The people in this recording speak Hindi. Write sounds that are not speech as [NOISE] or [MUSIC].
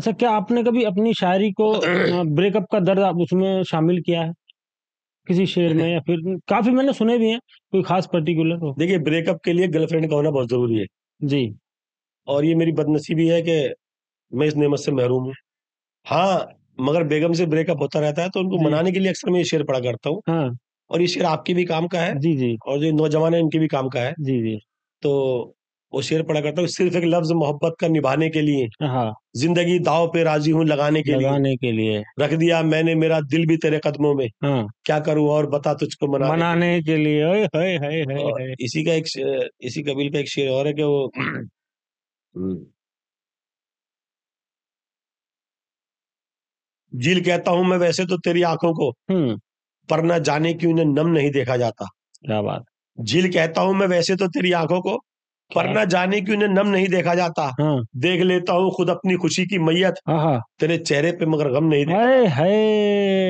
अच्छा क्या आपने कभी अपनी शायरी को ब्रेकअप [CLEARS THROAT] का दर्द आप उसमें शामिल किया है किसी शेर में या फिर काफी मैंने सुने भी हैं कोई खास पर्टिकुलर देखिए ब्रेकअप के लिए गर्लफ्रेंड का होना बहुत जरूरी है जी और ये मेरी बदनसीबी है कि मैं इस नेमत से महरूम हूँ हाँ मगर बेगम से ब्रेकअप होता रहता है तो उनको मनाने के लिए अक्सर मैं ये शेर पढ़ा करता हूँ हाँ। और ये शेर आपके भी काम का है जी जी और जो नौजवान है इनके भी काम का है जी जी तो वो शेर पढ़ा करता हूँ सिर्फ एक लफ्ज मोहब्बत का निभाने के लिए हाँ। जिंदगी दाव पे राजी हूँ लगाने के लगाने लिए के लिए रख दिया मैंने मेरा दिल भी तेरे कदमों में हाँ क्या करूँ और बता तुझको मनाने, मनाने के लिए है, है, है, है। इसी का एक इसी कबील का एक शेर और है कि वो झील [CLEARS THROAT] हम्म। कहता हूँ मैं वैसे तो तेरी आंखों को हम्म। पर ना जाने क्यों इन्हें नम नहीं देखा जाता क्या बात झील कहता हूँ मैं वैसे तो तेरी आंखों को वरना हाँ। जाने की उन्हें नम नहीं देखा जाता हाँ। देख लेता हूँ खुद अपनी खुशी की मैयत हाँ, हाँ। तेरे चेहरे पे मगर गम नहीं है, है।